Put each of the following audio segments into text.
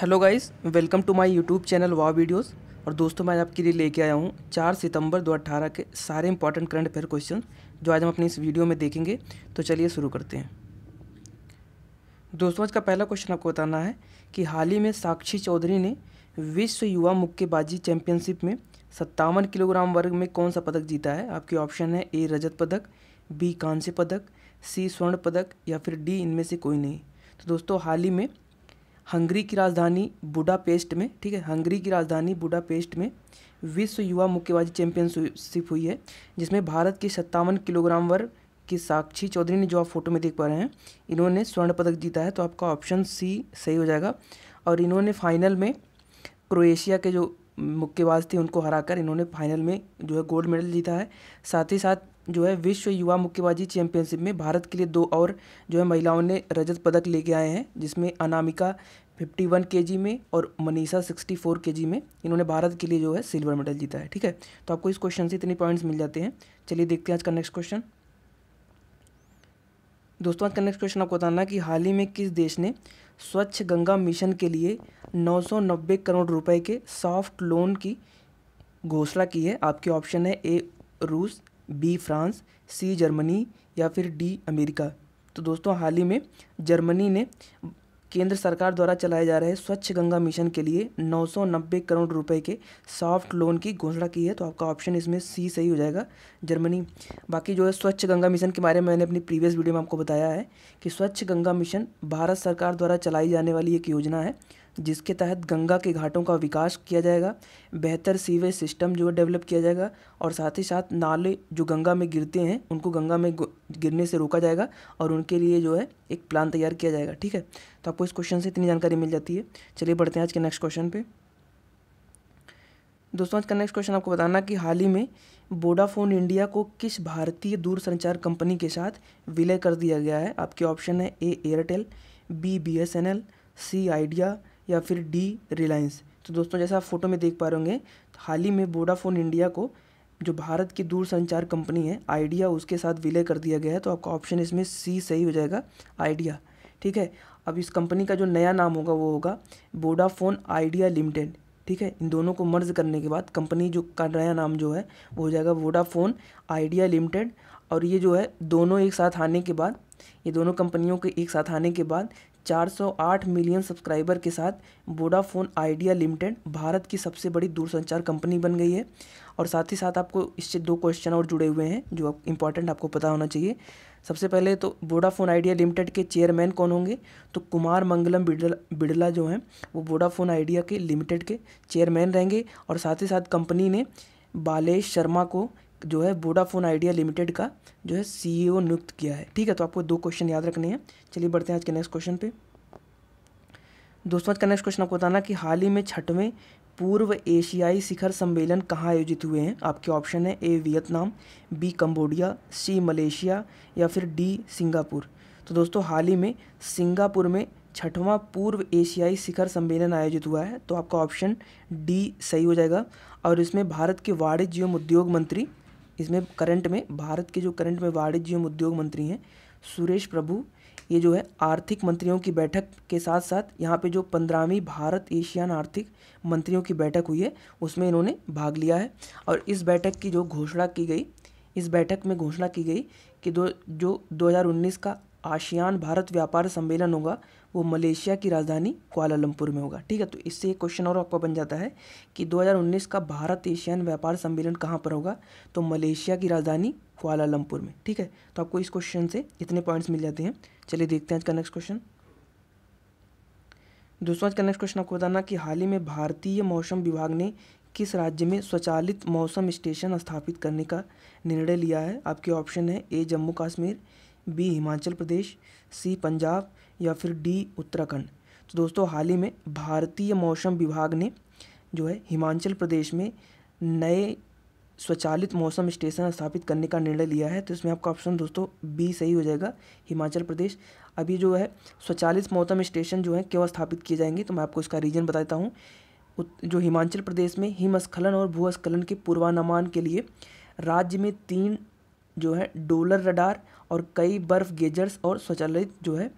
hello guys welcome to my YouTube channel वाह videos और दोस्तों मैं आपके लिए लेके आया हूँ चार सितंबर 2018 के सारे इंपॉर्टेंट करंट अफेयर क्वेश्चन जो आज हम अपने इस वीडियो में देखेंगे तो चलिए शुरू करते हैं दोस्तों आज का पहला क्वेश्चन आपको बताना है कि हाल ही में साक्षी चौधरी ने विश्व युवा मुक्केबाजी चैंपियनशिप में सत्तावन किलोग्राम वर्ग में कौन सा पदक जीता है आपके ऑप्शन है ए रजत पदक बी कांस्य पदक सी स्वर्ण पदक या फिर डी इनमें से कोई नहीं तो दोस्तों हाल ही में हंगरी की राजधानी बुडापेस्ट में ठीक है हंगरी की राजधानी बुडापेस्ट में विश्व युवा मुक्केबाजी चैंपियनशिप हुई है जिसमें भारत के सत्तावन किलोग्राम वर्ग की साक्षी चौधरी ने जो आप फोटो में देख पा रहे हैं इन्होंने स्वर्ण पदक जीता है तो आपका ऑप्शन सी सही हो जाएगा और इन्होंने फाइनल में क्रोएशिया के जो मुक्केबाज थे उनको हराकर इन्होंने फाइनल में जो है गोल्ड मेडल जीता है साथ ही साथ जो है विश्व युवा मुक्केबाजी चैंपियनशिप में भारत के लिए दो और जो है महिलाओं ने रजत पदक लेके आए हैं जिसमें अनामिका 51 वन में और मनीषा 64 फोर में इन्होंने भारत के लिए जो है सिल्वर मेडल जीता है ठीक है तो आपको इस क्वेश्चन से इतने पॉइंट्स मिल जाते हैं चलिए देखते हैं आज का नेक्स्ट क्वेश्चन दोस्तों आज का नेक्स्ट क्वेश्चन आपको बताना कि हाल ही में किस देश ने स्वच्छ गंगा मिशन के लिए नौ करोड़ रुपए के सॉफ्ट लोन की घोषणा की है आपके ऑप्शन है ए रूस बी फ्रांस सी जर्मनी या फिर डी अमेरिका तो दोस्तों हाल ही में जर्मनी ने केंद्र सरकार द्वारा चलाए जा रहे स्वच्छ गंगा मिशन के लिए 990 करोड़ रुपए के सॉफ्ट लोन की घोषणा की है तो आपका ऑप्शन इसमें सी सही हो जाएगा जर्मनी बाकी जो है स्वच्छ गंगा मिशन के बारे में मैंने अपनी प्रीवियस वीडियो में आपको बताया है कि स्वच्छ गंगा मिशन भारत सरकार द्वारा चलाई जाने वाली एक योजना है जिसके तहत गंगा के घाटों का विकास किया जाएगा बेहतर सीवेज सिस्टम जो है डेवलप किया जाएगा और साथ ही साथ नाले जो गंगा में गिरते हैं उनको गंगा में गिरने से रोका जाएगा और उनके लिए जो है एक प्लान तैयार किया जाएगा ठीक है तो आपको इस क्वेश्चन से इतनी जानकारी मिल जाती है चलिए बढ़ते हैं आज के नेक्स्ट क्वेश्चन पर दोस्तों आज का नेक्स्ट क्वेश्चन आपको बताना कि हाल ही में वोडाफोन इंडिया को किस भारतीय दूरसंचार कंपनी के साथ विलय कर दिया गया है आपके ऑप्शन है A Airtel B B S N L C Idea या फिर डी रिलायंस तो दोस्तों जैसा आप फोटो में देख पा रहे होंगे हाल ही में वोडाफोन इंडिया को जो भारत की दूरसंचार कंपनी है आइडिया उसके साथ विलय कर दिया गया है तो आपका ऑप्शन इसमें सी सही हो जाएगा आइडिया ठीक है अब इस कंपनी का जो नया नाम होगा वो होगा वोडाफोन आइडिया लिमिटेड ठीक है इन दोनों को मर्ज करने के बाद कंपनी जो का नया नाम जो है वो हो जाएगा वोडाफोन आइडिया लिमिटेड और ये जो है दोनों एक साथ आने के बाद ये दोनों कंपनियों के एक साथ आने के बाद 408 मिलियन सब्सक्राइबर के साथ वोडाफोन आइडिया लिमिटेड भारत की सबसे बड़ी दूरसंचार कंपनी बन गई है और साथ ही साथ आपको इससे दो क्वेश्चन और जुड़े हुए हैं जो इंपॉर्टेंट आपको पता होना चाहिए सबसे पहले तो वोडाफोन आइडिया लिमिटेड के चेयरमैन कौन होंगे तो कुमार मंगलम बिड़ला बिड़ला जो हैं वो वोडाफोन आइडिया के लिमिटेड के चेयरमैन रहेंगे और साथ ही साथ कंपनी ने बालेश शर्मा को जो है वोडाफोन आइडिया लिमिटेड का जो है सी e नियुक्त किया है ठीक है तो आपको दो क्वेश्चन याद रखने हैं चलिए बढ़ते हैं आज के नेक्स्ट क्वेश्चन पे दोस्तों आज का नेक्स्ट क्वेश्चन आपको बताना कि हाल ही में छठवें पूर्व एशियाई शिखर सम्मेलन कहाँ आयोजित हुए हैं आपके ऑप्शन है A Vietnam B Cambodia C Malaysia या फिर डी सिंगापुर तो दोस्तों हाल ही में सिंगापुर में छठवां पूर्व एशियाई शिखर सम्मेलन आयोजित हुआ है तो आपका ऑप्शन डी सही हो जाएगा और इसमें भारत के वाणिज्य एवं उद्योग मंत्री इसमें करंट में भारत के जो करंट में वाणिज्य एवं उद्योग मंत्री हैं सुरेश प्रभु ये जो है आर्थिक मंत्रियों की बैठक के साथ साथ यहाँ पे जो पंद्रहवीं भारत एशियान आर्थिक मंत्रियों की बैठक हुई है उसमें इन्होंने भाग लिया है और इस बैठक की जो घोषणा की गई इस बैठक में घोषणा की गई कि दो जो 2019 का आशियान भारत व्यापार सम्मेलन होगा वो मलेशिया की राजधानी कुआलालंपुर में होगा ठीक है तो इससे एक क्वेश्चन और आपका बन जाता है कि 2019 का भारत एशियन व्यापार सम्मेलन कहाँ पर होगा तो मलेशिया की राजधानी कुआलालंपुर में ठीक है तो आपको इस क्वेश्चन से इतने पॉइंट्स मिल जाते हैं चलिए देखते हैं आज का नेक्स्ट क्वेश्चन दोस्तों आज का नेक्स्ट क्वेश्चन आपको बताना कि हाल ही में भारतीय मौसम विभाग ने किस राज्य में स्वचालित मौसम स्टेशन स्थापित करने का निर्णय लिया है आपके ऑप्शन है A Jammu Kashmir B Himachal Pradesh C Punjab या फिर डी उत्तराखंड तो दोस्तों हाल ही में भारतीय मौसम विभाग ने जो है हिमाचल प्रदेश में नए स्वचालित मौसम स्टेशन स्थापित करने का निर्णय लिया है तो इसमें आपका ऑप्शन दोस्तों बी सही हो जाएगा हिमाचल प्रदेश अभी जो है स्वचालित मौसम स्टेशन जो है क्यों स्थापित किए जाएंगे तो मैं आपको इसका रीजन बताता हूँ जो हिमाचल प्रदेश में हिमस्खलन और भूस्खलन के पूर्वानुमान के लिए राज्य में तीन जो है डोलर रडार और कई बर्फ गेजर्स और स्वचालित जो है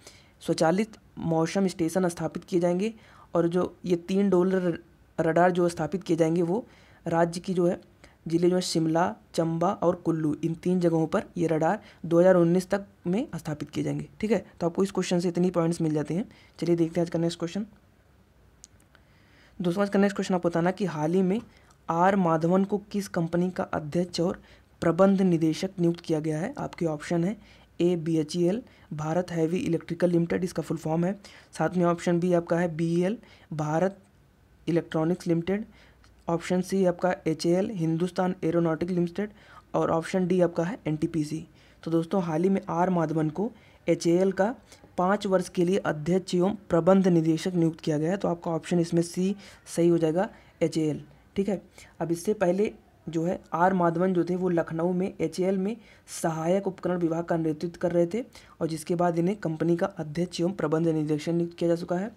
स्वचालित मौसम स्टेशन स्थापित किए जाएंगे और जो ये तीन डोलर रडार जो स्थापित किए जाएंगे वो राज्य की जो है जिले जो है शिमला चंबा और कुल्लू इन तीन जगहों पर ये रडार 2019 तक में स्थापित किए जाएंगे ठीक है तो आपको इस क्वेश्चन से इतनी पॉइंट्स मिल जाते हैं चलिए देखते हैं आज का नेक्स्ट क्वेश्चन दोस्तों आज का नेक्स्ट क्वेश्चन आपको बताना कि हाल ही में आर माधवन को किस कंपनी का अध्यक्ष और प्रबंध निदेशक नियुक्त किया गया है आपके ऑप्शन है A B H E L Bharat heavy electrical limited इसका फुल फॉर्म है साथ में ऑप्शन बी आपका है B L e, Bharat electronics limited option C आपका H A L Hindustan aeronautic limited और ऑप्शन डी आपका है एन टी पी सी तो दोस्तों हाल ही में आर माधवन को एच ए एल का पाँच वर्ष के लिए अध्यक्ष एवं प्रबंध निदेशक नियुक्त किया गया है तो आपका ऑप्शन इसमें सी सही हो जाएगा एच ए एल ठीक है अब इससे पहले जो है आर माधवन जो थे वो लखनऊ में एच में सहायक उपकरण विभाग का नेतृत्व कर रहे थे और जिसके बाद इन्हें कंपनी का अध्यक्ष एवं प्रबंध निरीक्षण नियुक्त किया जा चुका है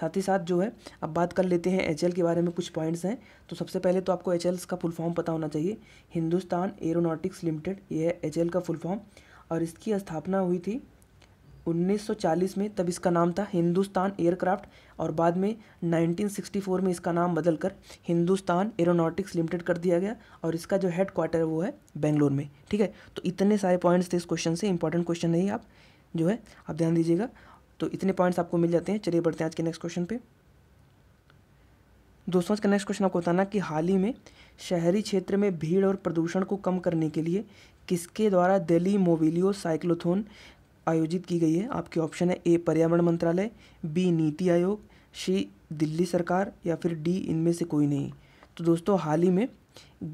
साथ ही साथ जो है अब बात कर लेते हैं एच के बारे में कुछ पॉइंट्स हैं तो सबसे पहले तो आपको एच का फुल फॉर्म पता होना चाहिए हिंदुस्तान एरोनॉटिक्स लिमिटेड यह है एच का फुल फॉर्म और इसकी स्थापना हुई थी 1940 में तब इसका नाम था हिंदुस्तान एयरक्राफ्ट और बाद में 1964 में इसका नाम बदलकर हिंदुस्तान एरोनॉटिक्स लिमिटेड कर दिया गया और इसका जो हेड क्वार्टर है वो है बेंगलोर में ठीक है तो इतने सारे पॉइंट्स थे इस क्वेश्चन से इंपॉर्टेंट क्वेश्चन नहीं आप जो है आप ध्यान दीजिएगा तो इतने पॉइंट्स आपको मिल जाते हैं चलिए बढ़ते हैं आज के नेक्स्ट क्वेश्चन पे दोस्तों आज का नेक्स्ट क्वेश्चन आपको बताना कि हाल ही में शहरी क्षेत्र में भीड़ और प्रदूषण को कम करने के लिए किसके द्वारा दिल्ली मोबिलियो साइक्लोथोन आयोजित की गई है आपके ऑप्शन है ए पर्यावरण मंत्रालय बी नीति आयोग सी दिल्ली सरकार या फिर डी इनमें से कोई नहीं तो दोस्तों हाल ही में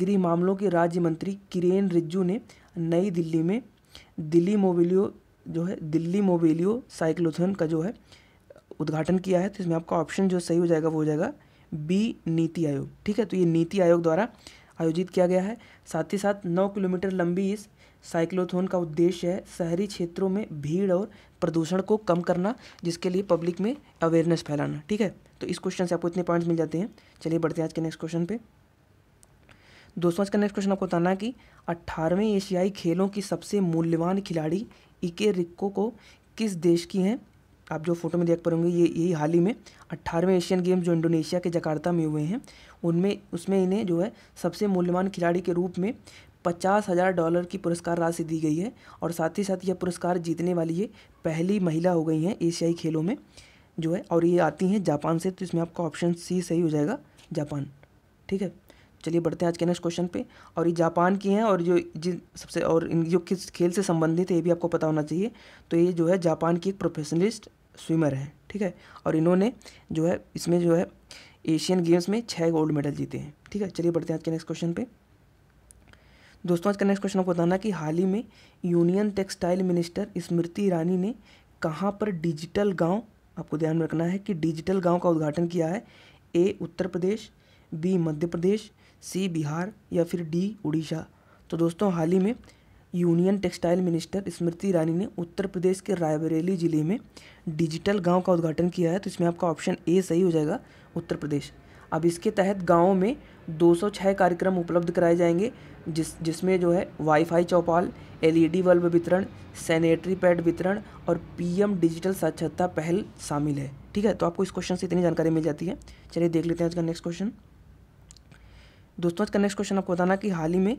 गृह मामलों के राज्य मंत्री किरेन रिज्जू ने नई दिल्ली में दिल्ली मोबिलियो जो है दिल्ली मोबिलियो साइक्लोथन का जो है उद्घाटन किया है तो इसमें आपका ऑप्शन जो सही हो जाएगा वो हो जाएगा बी नीति आयोग ठीक है तो ये नीति आयोग द्वारा आयोजित किया गया है साथ ही साथ नौ किलोमीटर लंबी इस साइक्लोथोन का उद्देश्य है शहरी क्षेत्रों में भीड़ और प्रदूषण को कम करना जिसके लिए पब्लिक में अवेयरनेस फैलाना ठीक है तो इस क्वेश्चन से आपको इतने पॉइंट्स मिल जाते हैं चलिए बढ़ते हैं आज के नेक्स्ट क्वेश्चन पे दोस्तों आज का नेक्स्ट क्वेश्चन आपको बताना कि अट्ठारहवें एशियाई खेलों की सबसे मूल्यवान खिलाड़ी इके रिक्को को किस देश की हैं आप जो फोटो में देख पा होंगे ये यही हाल ही में अट्ठारहवें एशियन गेम्स जो इंडोनेशिया के जकार्ता में हुए हैं उनमें उसमें इन्हें जो है सबसे मूल्यवान खिलाड़ी के रूप में पचास हज़ार डॉलर की पुरस्कार राशि दी गई है और साथ ही साथ यह पुरस्कार जीतने वाली ये पहली महिला हो गई हैं एशियाई खेलों में जो है और ये आती हैं जापान से तो इसमें आपका ऑप्शन सी सही हो जाएगा जापान ठीक है चलिए बढ़ते हैं आज के नेक्स्ट क्वेश्चन पे और ये जापान की हैं और जो जिन सबसे और इन जो किस खेल से संबंधित है ये भी आपको पता होना चाहिए तो ये जो है जापान की एक प्रोफेशनलिस्ट स्विमर है ठीक है और इन्होंने जो है इसमें जो है एशियन गेम्स में छः गोल्ड मेडल जीते हैं ठीक है चलिए बढ़ते हैं आज के नेक्स्ट क्वेश्चन पर दोस्तों आज का नेक्स्ट क्वेश्चन आपको बताना कि हाल ही में union textile minister Smriti Irani ने कहाँ पर डिजिटल गांव आपको ध्यान में रखना है कि डिजिटल गांव का उद्घाटन किया है ए उत्तर प्रदेश बी मध्य प्रदेश सी बिहार या फिर डी उड़ीसा तो दोस्तों हाल ही में union textile minister Smriti Irani ने उत्तर प्रदेश के रायबरेली जिले में डिजिटल गांव का उद्घाटन किया है तो इसमें आपका ऑप्शन ए सही हो जाएगा उत्तर प्रदेश अब इसके तहत गाँव में 206 कार्यक्रम उपलब्ध कराए जाएंगे जिस जिसमें जो है वाईफाई चौपाल एलईडी e बल्ब वितरण सैनिटरी पैड वितरण और पीएम डिजिटल साक्षरता पहल शामिल है ठीक है तो आपको इस क्वेश्चन से इतनी जानकारी मिल जाती है चलिए देख लेते हैं आज का नेक्स्ट क्वेश्चन दोस्तों आज का नेक्स्ट क्वेश्चन आपको बताना कि हाल ही में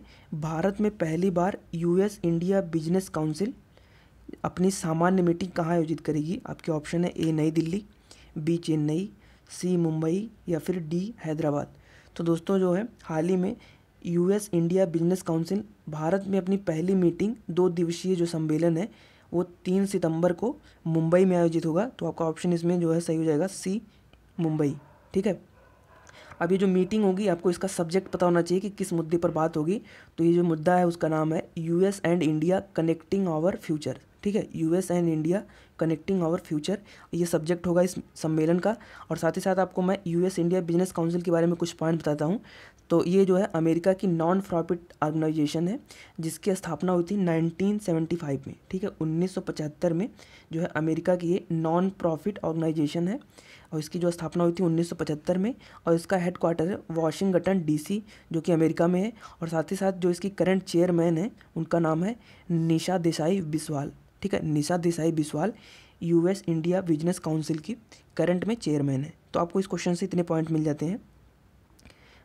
भारत में पहली बार यूएस इंडिया बिजनेस काउंसिल अपनी सामान्य मीटिंग कहाँ आयोजित करेगी आपके ऑप्शन है A New Delhi B Chennai C Mumbai या फिर डी हैदराबाद तो दोस्तों जो है हाल ही में US India business council Bharat में अपनी पहली मीटिंग दो दिवसीय जो सम्मेलन है वो तीन सितंबर को मुंबई में आयोजित होगा तो आपका ऑप्शन इसमें जो है सही हो जाएगा सी मुंबई ठीक है अब ये जो मीटिंग होगी आपको इसका सब्जेक्ट पता होना चाहिए कि किस मुद्दे पर बात होगी तो ये जो मुद्दा है उसका नाम है US and India connecting our future ठीक है US and India connecting our future ये सब्जेक्ट होगा इस सम्मेलन का और साथ ही साथ आपको मैं यूएस इंडिया बिजनेस काउंसिल के बारे में कुछ पॉइंट बताता हूँ तो ये जो है अमेरिका की नॉन प्रॉफिट ऑर्गेनाइजेशन है जिसकी स्थापना हुई थी 1975 में ठीक है 1975 में जो है अमेरिका की ये नॉन प्रॉफिट ऑर्गेनाइजेशन है और इसकी जो स्थापना हुई थी 1975 में और इसका हेड क्वार्टर है वाशिंगटन डीसी जो कि अमेरिका में है और साथ ही साथ जो इसकी करंट चेयरमैन है उनका नाम है निशा देसाई बिस्वाल ठीक है Nisha Desai Biswal US India business council की करंट में चेयरमैन है तो आपको इस क्वेश्चन से इतने पॉइंट मिल जाते हैं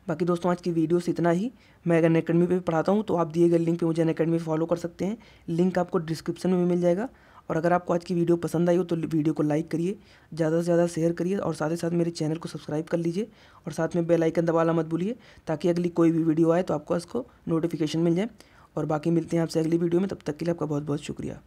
बाकी दोस्तों आज की वीडियो से इतना ही मैं अगर अकेडमी पर पढ़ाता हूँ तो आप दिए गए लिंक पे मुझे अकेडमी फॉलो कर सकते हैं लिंक आपको डिस्क्रिप्शन में भी मिल जाएगा और अगर आपको आज की वीडियो पसंद आई हो तो वीडियो को लाइक करिए ज़्यादा से ज़्यादा शेयर करिए और साथ ही साथ मेरे चैनल को सब्सक्राइब कर लीजिए और साथ में बेल आइकन दबाना मत भूलिए ताकि अगली कोई भी वीडियो आए तो आपको इसको नोटिफिकेशन मिल जाए और बाकी मिलते हैं आपसे अगली वीडियो में तब तक के लिए आपका बहुत बहुत शुक्रिया